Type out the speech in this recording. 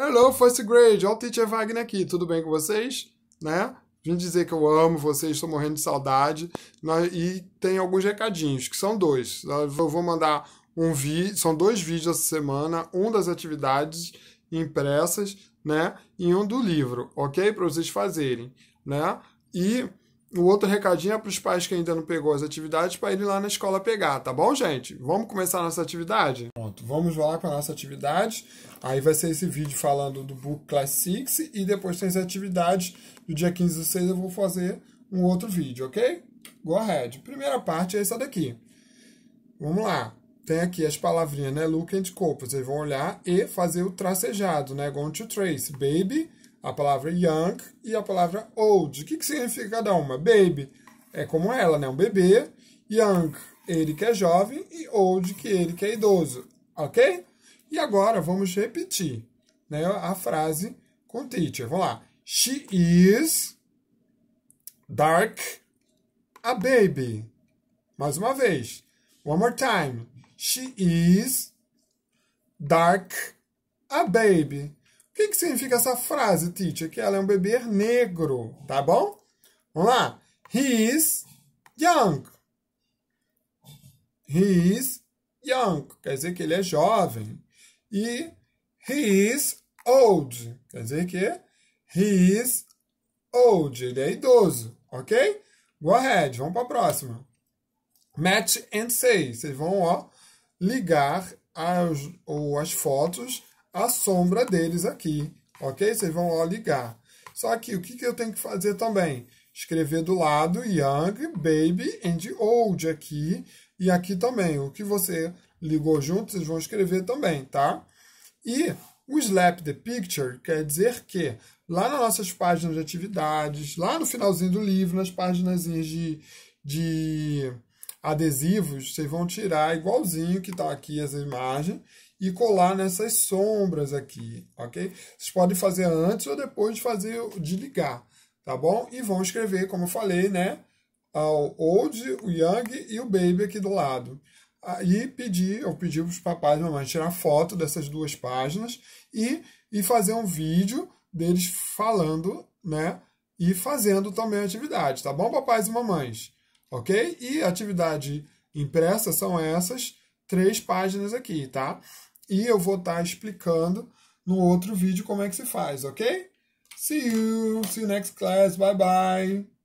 Hello, first grade, ó o teacher Wagner aqui, tudo bem com vocês? Né? Vim dizer que eu amo vocês, estou morrendo de saudade. E tem alguns recadinhos, que são dois. Eu vou mandar um vídeo, são dois vídeos essa semana, um das atividades impressas, né? E um do livro, ok? Para vocês fazerem, né? E o outro recadinho é para os pais que ainda não pegou as atividades para ir lá na escola pegar, tá bom, gente? Vamos começar a nossa atividade? Pronto, vamos lá com a nossa atividade. Aí vai ser esse vídeo falando do Book Classics e depois tem as atividades do dia 15 do 6 eu vou fazer um outro vídeo, ok? Go ahead. Primeira parte é essa daqui. Vamos lá. Tem aqui as palavrinhas, né? Look and cope. Vocês vão olhar e fazer o tracejado, né? Going to trace. Baby a palavra young e a palavra old. O que, que significa cada uma? Baby é como ela, né? Um bebê. Young, ele que é jovem. E old, que ele que é idoso. Ok? E agora vamos repetir né, a frase com o teacher. Vamos lá. She is dark a baby. Mais uma vez. One more time. She is dark a baby que, que significa essa frase, teacher? Que ela é um bebê negro, tá bom? Vamos lá. He is young. He is young. Quer dizer que ele é jovem. E he is old. Quer dizer que he is old. Ele é idoso, ok? Go ahead. Vamos para a próxima. Match and say. Vocês vão ó, ligar as, ou as fotos a sombra deles aqui, ok? Vocês vão ó, ligar. Só que o que, que eu tenho que fazer também? Escrever do lado young, baby and old aqui e aqui também. O que você ligou junto, vocês vão escrever também, tá? E o slap the picture quer dizer que lá nas nossas páginas de atividades, lá no finalzinho do livro, nas páginas de, de adesivos, vocês vão tirar igualzinho que está aqui as imagens e colar nessas sombras aqui, ok? Vocês podem fazer antes ou depois de fazer, de ligar, tá bom? E vão escrever, como eu falei, né? O old, o young e o baby aqui do lado. Aí pedi, eu pedi para os papais e mamães tirar foto dessas duas páginas e, e fazer um vídeo deles falando, né? E fazendo também a atividade, tá bom, papais e mamães? Ok? E atividade impressa são essas três páginas aqui, tá? E eu vou estar tá explicando no outro vídeo como é que se faz, ok? See you, see you next class, bye bye!